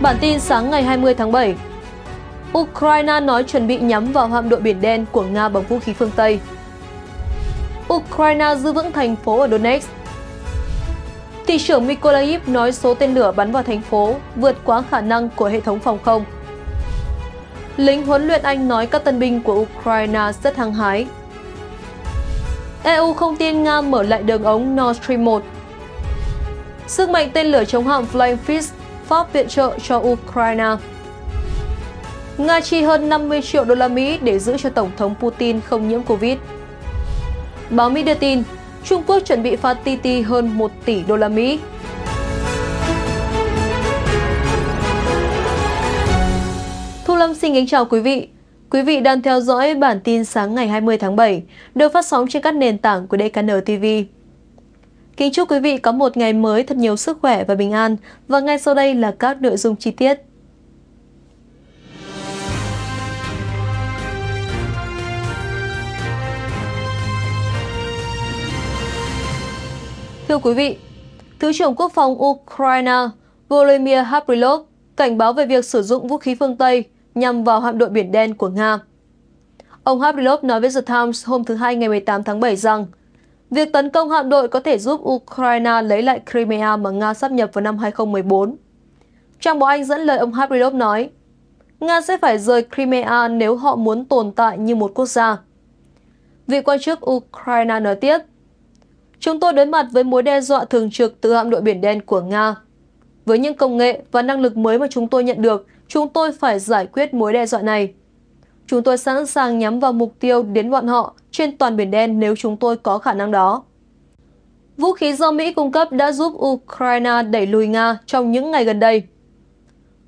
Bản tin sáng ngày 20 tháng 7 Ukraine nói chuẩn bị nhắm vào hạm đội Biển Đen của Nga bằng vũ khí phương Tây Ukraine giữ vững thành phố ở Donetsk Thị trưởng Mykolaiv nói số tên lửa bắn vào thành phố vượt quá khả năng của hệ thống phòng không Lính huấn luyện Anh nói các tân binh của Ukraine rất hăng hái EU không tin Nga mở lại đường ống Nord Stream 1 Sức mạnh tên lửa chống hạm Flying Fist. Pháp viện trợ cho Ukraine. Nga chi hơn 50 triệu đô la Mỹ để giữ cho Tổng thống Putin không nhiễm Covid. Báo Mỹ đưa tin, Trung Quốc chuẩn bị phạt Titi hơn 1 tỷ đô la Mỹ. Thu Lâm xin kính chào quý vị. Quý vị đang theo dõi bản tin sáng ngày 20 tháng 7, được phát sóng trên các nền tảng của DKN TV. Kính chúc quý vị có một ngày mới thật nhiều sức khỏe và bình an. Và ngay sau đây là các nội dung chi tiết. Thưa quý vị, Thứ trưởng Quốc phòng Ukraine Volodymyr Habrilov cảnh báo về việc sử dụng vũ khí phương Tây nhằm vào hạm đội Biển Đen của Nga. Ông Habrilov nói với The Times hôm thứ Hai ngày 18 tháng 7 rằng Việc tấn công hạm đội có thể giúp Ukraine lấy lại Crimea mà Nga sắp nhập vào năm 2014. Trang báo Anh dẫn lời ông Havrilov nói, Nga sẽ phải rời Crimea nếu họ muốn tồn tại như một quốc gia. Vị quan chức Ukraine nói tiếp, Chúng tôi đối mặt với mối đe dọa thường trực từ hạm đội Biển Đen của Nga. Với những công nghệ và năng lực mới mà chúng tôi nhận được, chúng tôi phải giải quyết mối đe dọa này. Chúng tôi sẵn sàng nhắm vào mục tiêu đến bọn họ trên toàn Biển Đen nếu chúng tôi có khả năng đó. Vũ khí do Mỹ cung cấp đã giúp Ukraine đẩy lùi Nga trong những ngày gần đây.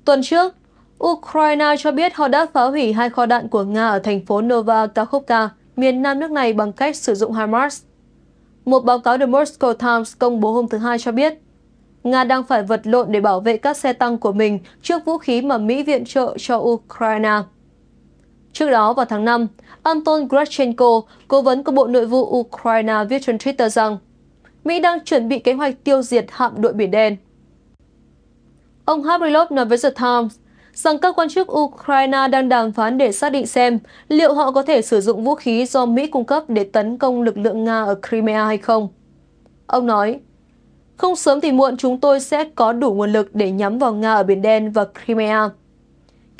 Tuần trước, Ukraine cho biết họ đã phá hủy hai kho đạn của Nga ở thành phố Nova Kakhovka, miền nam nước này bằng cách sử dụng HIMARS. Một báo cáo The Moscow Times công bố hôm thứ Hai cho biết, Nga đang phải vật lộn để bảo vệ các xe tăng của mình trước vũ khí mà Mỹ viện trợ cho Ukraine. Trước đó vào tháng 5, Anton Grachenko, cố vấn của Bộ Nội vụ Ukraine viết trên Twitter rằng Mỹ đang chuẩn bị kế hoạch tiêu diệt hạm đội Biển Đen. Ông Habrilov nói với The Times rằng các quan chức Ukraine đang đàm phán để xác định xem liệu họ có thể sử dụng vũ khí do Mỹ cung cấp để tấn công lực lượng Nga ở Crimea hay không. Ông nói, không sớm thì muộn chúng tôi sẽ có đủ nguồn lực để nhắm vào Nga ở Biển Đen và Crimea.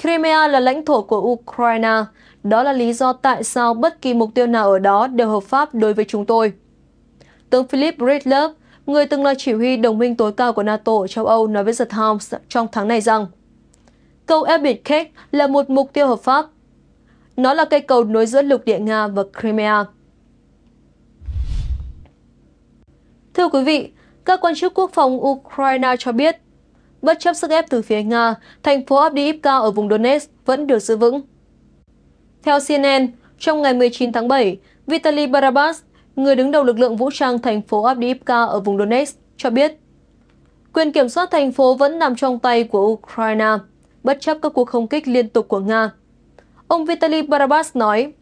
Crimea là lãnh thổ của Ukraine. Đó là lý do tại sao bất kỳ mục tiêu nào ở đó đều hợp pháp đối với chúng tôi. Tướng Philip Ridler, người từng là chỉ huy đồng minh tối cao của NATO ở châu Âu, nói với The Times trong tháng này rằng Cầu ép biển là một mục tiêu hợp pháp. Nó là cây cầu nối giữa lục địa Nga và Crimea. Thưa quý vị, các quan chức quốc phòng Ukraine cho biết Bất chấp sức ép từ phía Nga, thành phố Avdiivka ở vùng Donetsk vẫn được giữ vững. Theo CNN, trong ngày 19 tháng 7, Vitaly Barabas, người đứng đầu lực lượng vũ trang thành phố Avdiivka ở vùng Donetsk, cho biết quyền kiểm soát thành phố vẫn nằm trong tay của Ukraine, bất chấp các cuộc không kích liên tục của Nga. Ông Vitaly Barabas nói,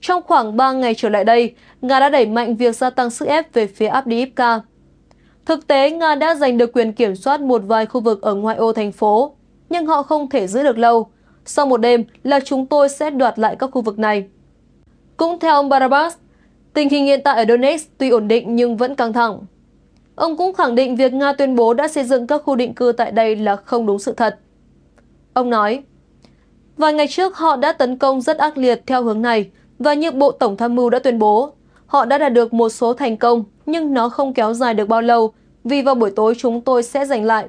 trong khoảng 3 ngày trở lại đây, Nga đã đẩy mạnh việc gia tăng sức ép về phía Avdiivka Thực tế, Nga đã giành được quyền kiểm soát một vài khu vực ở ngoại ô thành phố, nhưng họ không thể giữ được lâu. Sau một đêm là chúng tôi sẽ đoạt lại các khu vực này. Cũng theo ông Barabas, tình hình hiện tại ở Donetsk tuy ổn định nhưng vẫn căng thẳng. Ông cũng khẳng định việc Nga tuyên bố đã xây dựng các khu định cư tại đây là không đúng sự thật. Ông nói, Vài ngày trước họ đã tấn công rất ác liệt theo hướng này và như Bộ Tổng Tham mưu đã tuyên bố, họ đã đạt được một số thành công nhưng nó không kéo dài được bao lâu vì vào buổi tối chúng tôi sẽ giành lại.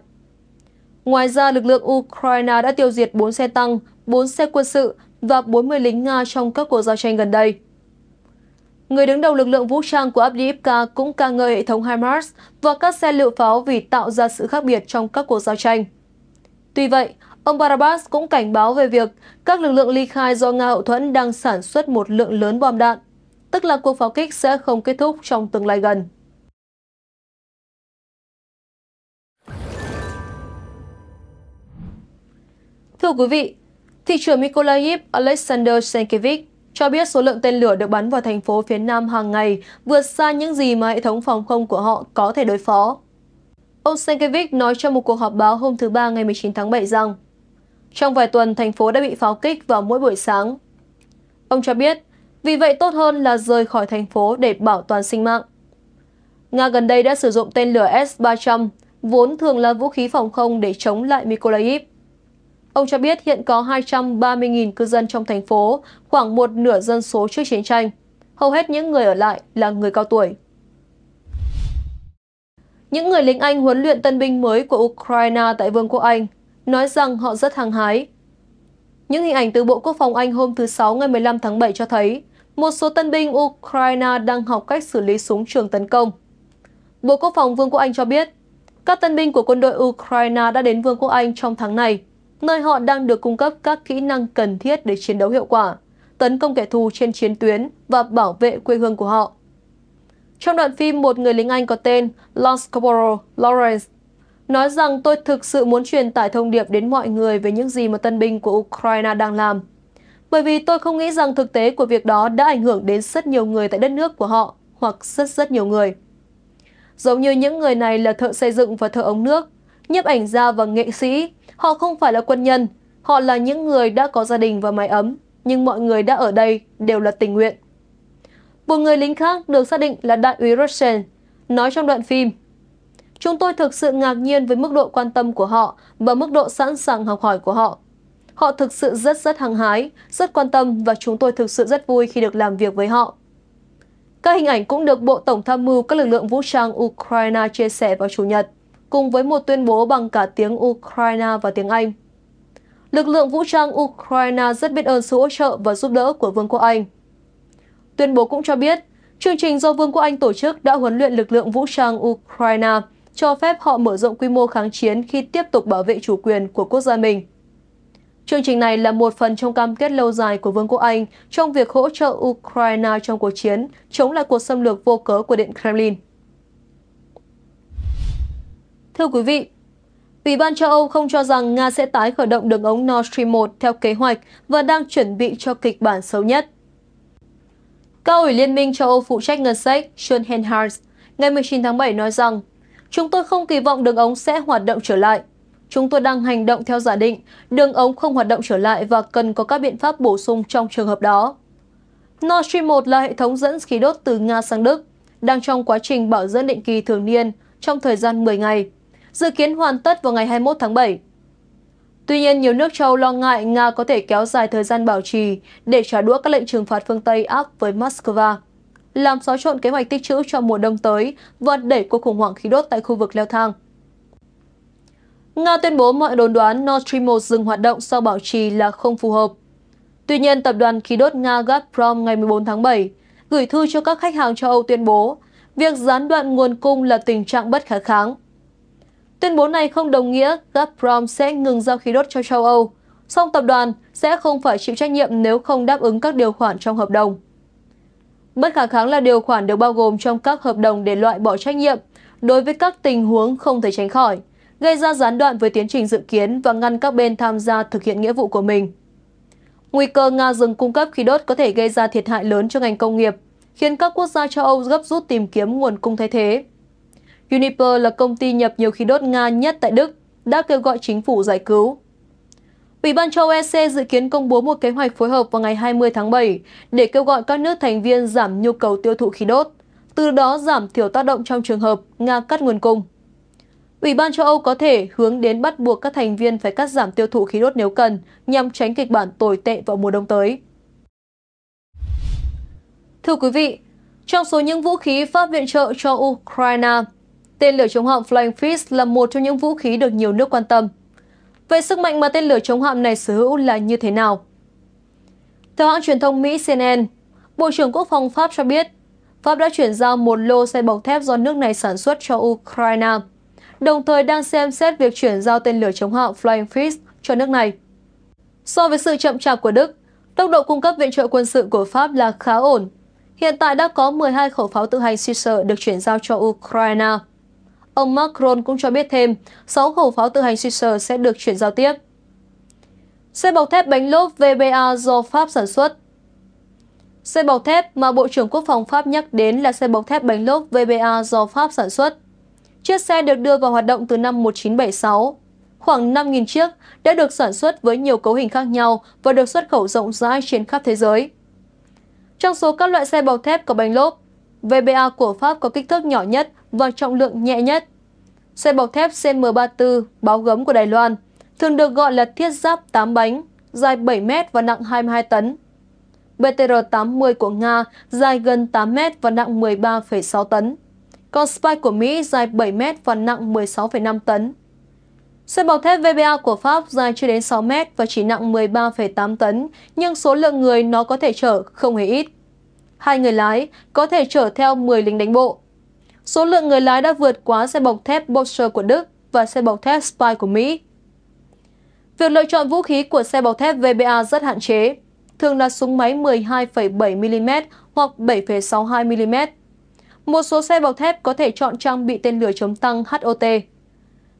Ngoài ra, lực lượng Ukraine đã tiêu diệt 4 xe tăng, 4 xe quân sự và 40 lính Nga trong các cuộc giao tranh gần đây. Người đứng đầu lực lượng vũ trang của Abdiivka cũng ca ngợi hệ thống HIMARS và các xe lựu pháo vì tạo ra sự khác biệt trong các cuộc giao tranh. Tuy vậy, ông Barabas cũng cảnh báo về việc các lực lượng ly khai do Nga hậu thuẫn đang sản xuất một lượng lớn bom đạn, tức là cuộc pháo kích sẽ không kết thúc trong tương lai gần. Thưa quý vị, thị trưởng Mykolaiv Alexander Senkevich cho biết số lượng tên lửa được bắn vào thành phố phía Nam hàng ngày vượt xa những gì mà hệ thống phòng không của họ có thể đối phó. Ông Senkevich nói trong một cuộc họp báo hôm thứ Ba ngày 19 tháng 7 rằng trong vài tuần thành phố đã bị pháo kích vào mỗi buổi sáng. Ông cho biết, vì vậy tốt hơn là rời khỏi thành phố để bảo toàn sinh mạng. Nga gần đây đã sử dụng tên lửa S-300, vốn thường là vũ khí phòng không để chống lại Mykolaiv. Ông cho biết hiện có 230.000 cư dân trong thành phố, khoảng một nửa dân số trước chiến tranh. Hầu hết những người ở lại là người cao tuổi. Những người lính Anh huấn luyện tân binh mới của Ukraine tại Vương quốc Anh nói rằng họ rất hăng hái. Những hình ảnh từ Bộ Quốc phòng Anh hôm thứ Sáu ngày 15 tháng 7 cho thấy một số tân binh Ukraine đang học cách xử lý súng trường tấn công. Bộ Quốc phòng Vương quốc Anh cho biết, các tân binh của quân đội Ukraine đã đến Vương quốc Anh trong tháng này nơi họ đang được cung cấp các kỹ năng cần thiết để chiến đấu hiệu quả, tấn công kẻ thù trên chiến tuyến và bảo vệ quê hương của họ. Trong đoạn phim, một người lính Anh có tên Lance Corporal Lawrence nói rằng tôi thực sự muốn truyền tải thông điệp đến mọi người về những gì mà tân binh của Ukraine đang làm. Bởi vì tôi không nghĩ rằng thực tế của việc đó đã ảnh hưởng đến rất nhiều người tại đất nước của họ, hoặc rất rất nhiều người. Giống như những người này là thợ xây dựng và thợ ống nước, nhiếp ảnh gia và nghệ sĩ, Họ không phải là quân nhân, họ là những người đã có gia đình và mái ấm, nhưng mọi người đã ở đây đều là tình nguyện. Một người lính khác được xác định là đại úy Russian, nói trong đoạn phim. Chúng tôi thực sự ngạc nhiên với mức độ quan tâm của họ và mức độ sẵn sàng học hỏi của họ. Họ thực sự rất rất hăng hái, rất quan tâm và chúng tôi thực sự rất vui khi được làm việc với họ. Các hình ảnh cũng được Bộ Tổng tham mưu các lực lượng vũ trang Ukraine chia sẻ vào Chủ nhật cùng với một tuyên bố bằng cả tiếng Ukraine và tiếng Anh. Lực lượng vũ trang Ukraine rất biết ơn sự hỗ trợ và giúp đỡ của Vương quốc Anh. Tuyên bố cũng cho biết, chương trình do Vương quốc Anh tổ chức đã huấn luyện lực lượng vũ trang Ukraine, cho phép họ mở rộng quy mô kháng chiến khi tiếp tục bảo vệ chủ quyền của quốc gia mình. Chương trình này là một phần trong cam kết lâu dài của Vương quốc Anh trong việc hỗ trợ Ukraine trong cuộc chiến chống lại cuộc xâm lược vô cớ của Điện Kremlin. Thưa quý vị, Ủy ban châu Âu không cho rằng Nga sẽ tái khởi động đường ống Nord Stream 1 theo kế hoạch và đang chuẩn bị cho kịch bản xấu nhất. Cao ủy Liên minh châu Âu phụ trách ngân sách Sean Henhars ngày 19 tháng 7 nói rằng Chúng tôi không kỳ vọng đường ống sẽ hoạt động trở lại. Chúng tôi đang hành động theo giả định đường ống không hoạt động trở lại và cần có các biện pháp bổ sung trong trường hợp đó. Nord Stream 1 là hệ thống dẫn khí đốt từ Nga sang Đức, đang trong quá trình bảo dưỡng định kỳ thường niên trong thời gian 10 ngày dự kiến hoàn tất vào ngày 21 tháng 7. Tuy nhiên, nhiều nước châu lo ngại Nga có thể kéo dài thời gian bảo trì để trả đũa các lệnh trừng phạt phương Tây áp với Moscow, làm xáo trộn kế hoạch tích trữ cho mùa đông tới và đẩy cuộc khủng hoảng khí đốt tại khu vực leo thang. Nga tuyên bố mọi đồn đoán Nord Stream 1 dừng hoạt động sau bảo trì là không phù hợp. Tuy nhiên, tập đoàn khí đốt Nga Gazprom ngày 14 tháng 7 gửi thư cho các khách hàng châu Âu tuyên bố việc gián đoạn nguồn cung là tình trạng bất khả kháng. Tuyên bố này không đồng nghĩa Gazprom sẽ ngừng giao khí đốt cho châu Âu, song tập đoàn sẽ không phải chịu trách nhiệm nếu không đáp ứng các điều khoản trong hợp đồng. Bất khả kháng là điều khoản được bao gồm trong các hợp đồng để loại bỏ trách nhiệm đối với các tình huống không thể tránh khỏi, gây ra gián đoạn với tiến trình dự kiến và ngăn các bên tham gia thực hiện nghĩa vụ của mình. Nguy cơ Nga dừng cung cấp khí đốt có thể gây ra thiệt hại lớn cho ngành công nghiệp, khiến các quốc gia châu Âu gấp rút tìm kiếm nguồn cung thay thế. Uniper là công ty nhập nhiều khí đốt Nga nhất tại Đức, đã kêu gọi chính phủ giải cứu. Ủy ban châu EC dự kiến công bố một kế hoạch phối hợp vào ngày 20 tháng 7 để kêu gọi các nước thành viên giảm nhu cầu tiêu thụ khí đốt, từ đó giảm thiểu tác động trong trường hợp Nga cắt nguồn cung. Ủy ban châu Âu có thể hướng đến bắt buộc các thành viên phải cắt giảm tiêu thụ khí đốt nếu cần nhằm tránh kịch bản tồi tệ vào mùa đông tới. Thưa quý vị, trong số những vũ khí Pháp viện trợ cho Ukraine, Tên lửa chống hạm Flying Fish là một trong những vũ khí được nhiều nước quan tâm. Về sức mạnh mà tên lửa chống hạm này sở hữu là như thế nào? Theo hãng truyền thông Mỹ CNN, Bộ trưởng Quốc phòng Pháp cho biết, Pháp đã chuyển giao một lô xe bọc thép do nước này sản xuất cho Ukraine, đồng thời đang xem xét việc chuyển giao tên lửa chống hạm Flying Fish cho nước này. So với sự chậm chạp của Đức, tốc độ cung cấp viện trợ quân sự của Pháp là khá ổn. Hiện tại đã có 12 khẩu pháo tự hành Caesar được chuyển giao cho Ukraine. Ông Macron cũng cho biết thêm 6 khẩu pháo tự hành Caesar sẽ được chuyển giao tiếp. Xe bọc thép bánh lốp VBA do Pháp sản xuất Xe bọc thép mà Bộ trưởng Quốc phòng Pháp nhắc đến là xe bọc thép bánh lốp VBA do Pháp sản xuất. Chiếc xe được đưa vào hoạt động từ năm 1976. Khoảng 5.000 chiếc đã được sản xuất với nhiều cấu hình khác nhau và được xuất khẩu rộng rãi trên khắp thế giới. Trong số các loại xe bọc thép có bánh lốp, VBA của Pháp có kích thước nhỏ nhất và trọng lượng nhẹ nhất. Xe bọc thép CM34 báo gấm của Đài Loan thường được gọi là thiết giáp 8 bánh, dài 7 m và nặng 22 tấn. BTR-80 của Nga dài gần 8 m và nặng 13,6 tấn. Còn Spike của Mỹ dài 7 m và nặng 16,5 tấn. Xe bọc thép VBA của Pháp dài chưa đến 6 m và chỉ nặng 13,8 tấn, nhưng số lượng người nó có thể chở không hề ít. Hai người lái có thể chở theo 10 lính đánh bộ, Số lượng người lái đã vượt quá xe bọc thép Boxer của Đức và xe bọc thép Spy của Mỹ. Việc lựa chọn vũ khí của xe bọc thép VBA rất hạn chế, thường là súng máy 12,7mm hoặc 7,62mm. Một số xe bọc thép có thể chọn trang bị tên lửa chống tăng HOT.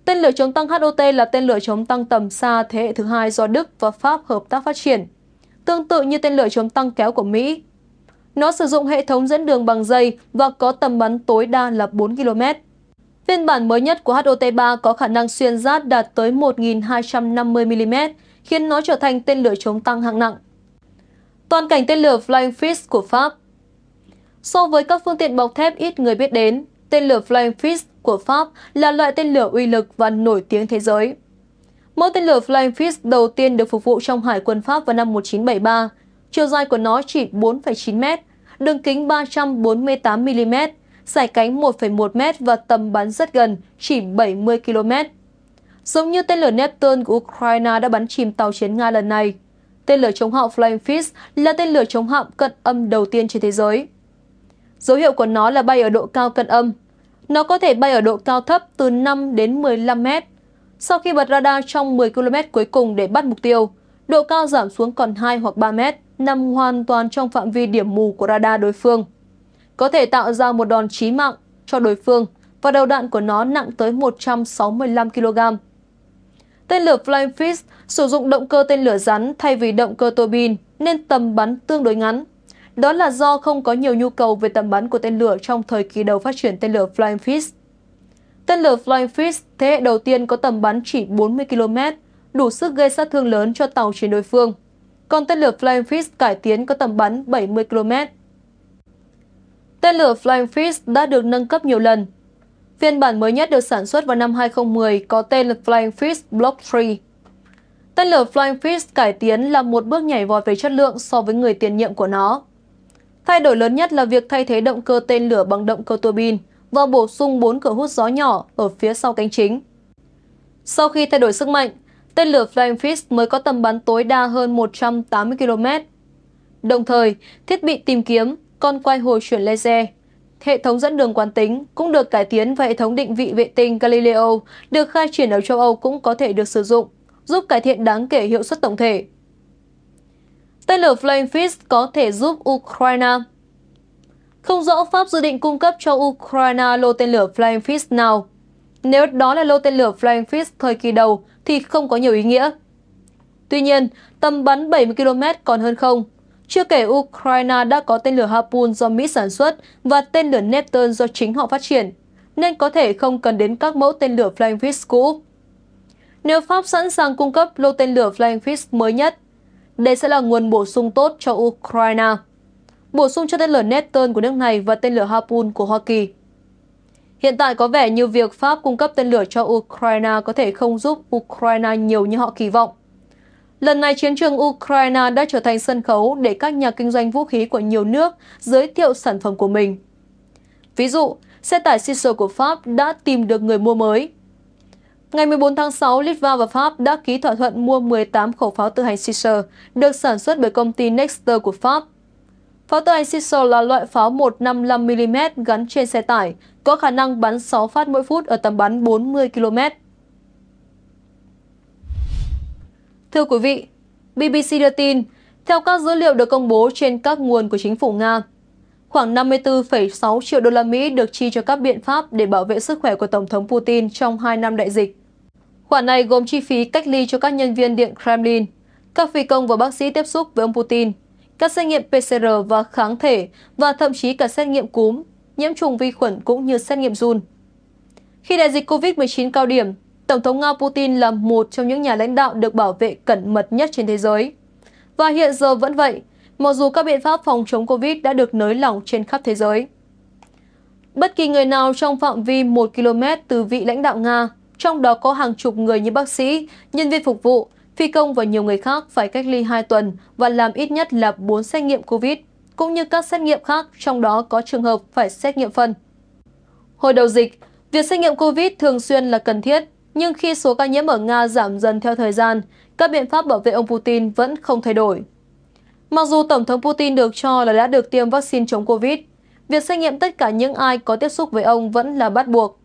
Tên lửa chống tăng HOT là tên lửa chống tăng tầm xa thế hệ thứ hai do Đức và Pháp hợp tác phát triển, tương tự như tên lửa chống tăng kéo của Mỹ nó sử dụng hệ thống dẫn đường bằng dây và có tầm bắn tối đa là 4 km. Phiên bản mới nhất của HOT-3 có khả năng xuyên giáp đạt tới 1.250 mm, khiến nó trở thành tên lửa chống tăng hạng nặng. Toàn cảnh tên lửa Flying Fish của Pháp So với các phương tiện bọc thép ít người biết đến, tên lửa Flying Fish của Pháp là loại tên lửa uy lực và nổi tiếng thế giới. Mẫu tên lửa Flying Fish đầu tiên được phục vụ trong Hải quân Pháp vào năm 1973 chiều dài của nó chỉ 4,9m, đường kính 348mm, giải cánh 1,1m và tầm bắn rất gần, chỉ 70 km. Giống như tên lửa Neptune của Ukraine đã bắn chìm tàu chiến Nga lần này, tên lửa chống hạm Flying Fish là tên lửa chống hạm cận âm đầu tiên trên thế giới. Dấu hiệu của nó là bay ở độ cao cận âm. Nó có thể bay ở độ cao thấp từ 5 đến 15 mét. Sau khi bật radar trong 10 km cuối cùng để bắt mục tiêu, độ cao giảm xuống còn 2 hoặc 3 mét nằm hoàn toàn trong phạm vi điểm mù của radar đối phương. Có thể tạo ra một đòn chí mạng cho đối phương và đầu đạn của nó nặng tới 165 kg. Tên lửa Flying Fish sử dụng động cơ tên lửa rắn thay vì động cơ tua bin nên tầm bắn tương đối ngắn. Đó là do không có nhiều nhu cầu về tầm bắn của tên lửa trong thời kỳ đầu phát triển tên lửa Flying Fish. Tên lửa Flying Fish thế hệ đầu tiên có tầm bắn chỉ 40 km, đủ sức gây sát thương lớn cho tàu chiến đối phương. Con tên lửa Flying Fish cải tiến có tầm bắn 70 km. Tên lửa Flying Fish đã được nâng cấp nhiều lần. Phiên bản mới nhất được sản xuất vào năm 2010 có tên là Flying Fish Block 3. Tên lửa Flying Fish cải tiến là một bước nhảy vọt về chất lượng so với người tiền nhiệm của nó. Thay đổi lớn nhất là việc thay thế động cơ tên lửa bằng động cơ tua bin và bổ sung 4 cửa hút gió nhỏ ở phía sau cánh chính. Sau khi thay đổi sức mạnh, Tên lửa Flying Fish mới có tầm bắn tối đa hơn 180 km. Đồng thời, thiết bị tìm kiếm, con quay hồi chuyển laser, hệ thống dẫn đường quán tính cũng được cải tiến và hệ thống định vị vệ tinh Galileo được khai triển ở châu Âu cũng có thể được sử dụng, giúp cải thiện đáng kể hiệu suất tổng thể. Tên lửa Flying Fish có thể giúp Ukraine không rõ Pháp dự định cung cấp cho Ukraine lô tên lửa Flying Fist nào. Nếu đó là lô tên lửa Flying Fist thời kỳ đầu, thì không có nhiều ý nghĩa. Tuy nhiên, tầm bắn 70 km còn hơn không. Chưa kể Ukraine đã có tên lửa Harpoon do Mỹ sản xuất và tên lửa Neptune do chính họ phát triển, nên có thể không cần đến các mẫu tên lửa Flying Fish cũ. Nếu Pháp sẵn sàng cung cấp lô tên lửa Flying Fish mới nhất, đây sẽ là nguồn bổ sung tốt cho Ukraine. Bổ sung cho tên lửa Neptune của nước này và tên lửa Harpoon của Hoa Kỳ. Hiện tại có vẻ như việc Pháp cung cấp tên lửa cho Ukraine có thể không giúp Ukraine nhiều như họ kỳ vọng. Lần này chiến trường Ukraine đã trở thành sân khấu để các nhà kinh doanh vũ khí của nhiều nước giới thiệu sản phẩm của mình. Ví dụ, xe tải Cesar của Pháp đã tìm được người mua mới. Ngày 14 tháng 6, Litva và Pháp đã ký thỏa thuận mua 18 khẩu pháo tự hành Cesar được sản xuất bởi công ty Nexter của Pháp Pháo tay Siso là loại pháo 155mm gắn trên xe tải, có khả năng bắn 6 phát mỗi phút ở tầm bắn 40 km. Thưa quý vị, BBC đưa tin, theo các dữ liệu được công bố trên các nguồn của chính phủ Nga, khoảng 54,6 triệu đô la Mỹ được chi cho các biện pháp để bảo vệ sức khỏe của Tổng thống Putin trong 2 năm đại dịch. Khoản này gồm chi phí cách ly cho các nhân viên Điện Kremlin, các phi công và bác sĩ tiếp xúc với ông Putin, các xét nghiệm PCR và kháng thể và thậm chí cả xét nghiệm cúm, nhiễm trùng vi khuẩn cũng như xét nghiệm run. Khi đại dịch COVID-19 cao điểm, Tổng thống Nga Putin là một trong những nhà lãnh đạo được bảo vệ cẩn mật nhất trên thế giới. Và hiện giờ vẫn vậy, mặc dù các biện pháp phòng chống COVID đã được nới lỏng trên khắp thế giới. Bất kỳ người nào trong phạm vi 1 km từ vị lãnh đạo Nga, trong đó có hàng chục người như bác sĩ, nhân viên phục vụ, Phi công và nhiều người khác phải cách ly 2 tuần và làm ít nhất là 4 xét nghiệm COVID, cũng như các xét nghiệm khác, trong đó có trường hợp phải xét nghiệm phân. Hồi đầu dịch, việc xét nghiệm COVID thường xuyên là cần thiết, nhưng khi số ca nhiễm ở Nga giảm dần theo thời gian, các biện pháp bảo vệ ông Putin vẫn không thay đổi. Mặc dù Tổng thống Putin được cho là đã được tiêm vaccine chống COVID, việc xét nghiệm tất cả những ai có tiếp xúc với ông vẫn là bắt buộc.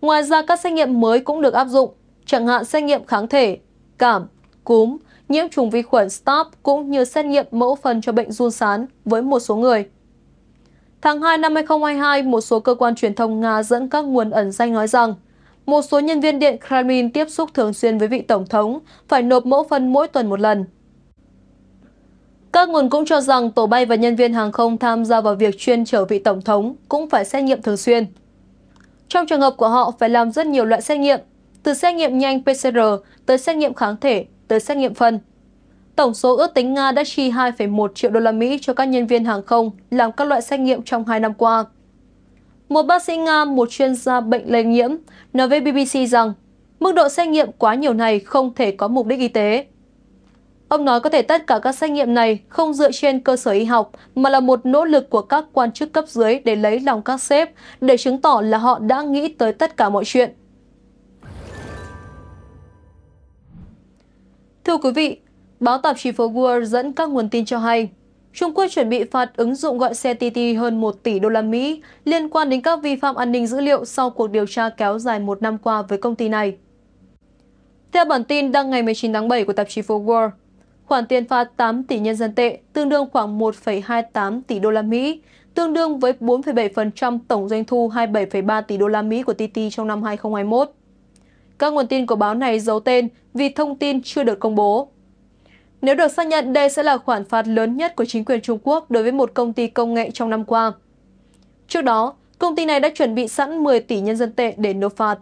Ngoài ra, các xét nghiệm mới cũng được áp dụng, chẳng hạn xét nghiệm kháng thể, cảm, cúm, nhiễm trùng vi khuẩn STOP cũng như xét nghiệm mẫu phần cho bệnh run sán với một số người. Tháng 2 năm 2022, một số cơ quan truyền thông Nga dẫn các nguồn ẩn danh nói rằng một số nhân viên Điện Kremlin tiếp xúc thường xuyên với vị Tổng thống, phải nộp mẫu phân mỗi tuần một lần. Các nguồn cũng cho rằng tổ bay và nhân viên hàng không tham gia vào việc chuyên trở vị Tổng thống cũng phải xét nghiệm thường xuyên. Trong trường hợp của họ phải làm rất nhiều loại xét nghiệm, từ xét nghiệm nhanh PCR tới xét nghiệm kháng thể tới xét nghiệm phân. Tổng số ước tính Nga đã chi 2,1 triệu đô la Mỹ cho các nhân viên hàng không làm các loại xét nghiệm trong hai năm qua. Một bác sĩ Nga, một chuyên gia bệnh lây nhiễm, nói với BBC rằng mức độ xét nghiệm quá nhiều này không thể có mục đích y tế. Ông nói có thể tất cả các xét nghiệm này không dựa trên cơ sở y học mà là một nỗ lực của các quan chức cấp dưới để lấy lòng các sếp để chứng tỏ là họ đã nghĩ tới tất cả mọi chuyện. Thưa quý vị, báo tạp chí phố World dẫn các nguồn tin cho hay, Trung Quốc chuẩn bị phạt ứng dụng gọi xe TT hơn 1 tỷ đô la Mỹ liên quan đến các vi phạm an ninh dữ liệu sau cuộc điều tra kéo dài một năm qua với công ty này. Theo bản tin đăng ngày 19 tháng 7 của tạp chí Forbes World, khoản tiền phạt 8 tỷ nhân dân tệ, tương đương khoảng 1,28 tỷ đô la Mỹ, tương đương với 4,7% tổng doanh thu 27,3 tỷ đô la Mỹ của TT trong năm 2021. Các nguồn tin của báo này giấu tên vì thông tin chưa được công bố. Nếu được xác nhận, đây sẽ là khoản phạt lớn nhất của chính quyền Trung Quốc đối với một công ty công nghệ trong năm qua. Trước đó, công ty này đã chuẩn bị sẵn 10 tỷ nhân dân tệ để nộp phạt.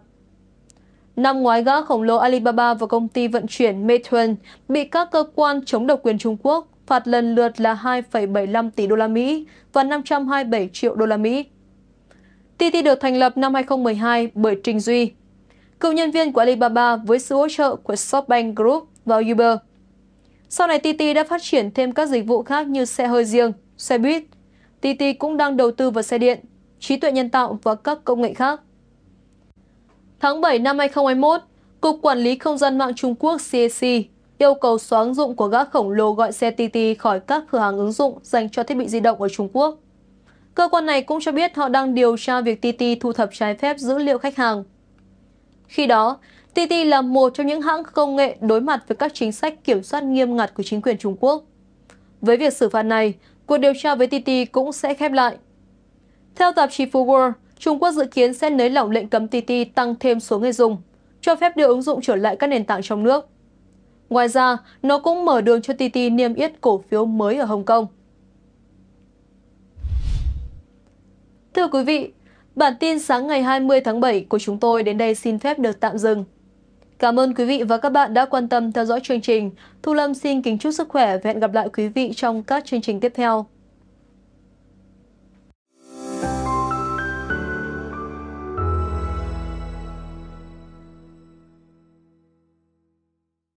Năm ngoái, gã khổng lồ Alibaba và công ty vận chuyển Meituan bị các cơ quan chống độc quyền Trung Quốc phạt lần lượt là 2,75 tỷ đô la Mỹ và 527 triệu đô la Mỹ. TT được thành lập năm 2012 bởi Trình Duy, cựu nhân viên của Alibaba với sự hỗ trợ của SoftBank Group và Uber. Sau này TT đã phát triển thêm các dịch vụ khác như xe hơi riêng, xe buýt. TT cũng đang đầu tư vào xe điện, trí tuệ nhân tạo và các công nghệ khác. Tháng 7 năm 2021, Cục Quản lý Không gian mạng Trung Quốc CAC yêu cầu xóa ứng dụng của gã khổng lồ gọi xe TT khỏi các cửa hàng ứng dụng dành cho thiết bị di động ở Trung Quốc. Cơ quan này cũng cho biết họ đang điều tra việc TT thu thập trái phép dữ liệu khách hàng khi đó, TT là một trong những hãng công nghệ đối mặt với các chính sách kiểm soát nghiêm ngặt của chính quyền Trung Quốc. Với việc xử phạt này, cuộc điều tra với TT cũng sẽ khép lại. Theo tạp chí Food Trung Quốc dự kiến sẽ nới lỏng lệnh cấm TT tăng thêm số người dùng, cho phép đưa ứng dụng trở lại các nền tảng trong nước. Ngoài ra, nó cũng mở đường cho TT niêm yết cổ phiếu mới ở Hồng Kông. Thưa quý vị, Bản tin sáng ngày 20 tháng 7 của chúng tôi đến đây xin phép được tạm dừng. Cảm ơn quý vị và các bạn đã quan tâm theo dõi chương trình. Thu Lâm xin kính chúc sức khỏe và hẹn gặp lại quý vị trong các chương trình tiếp theo.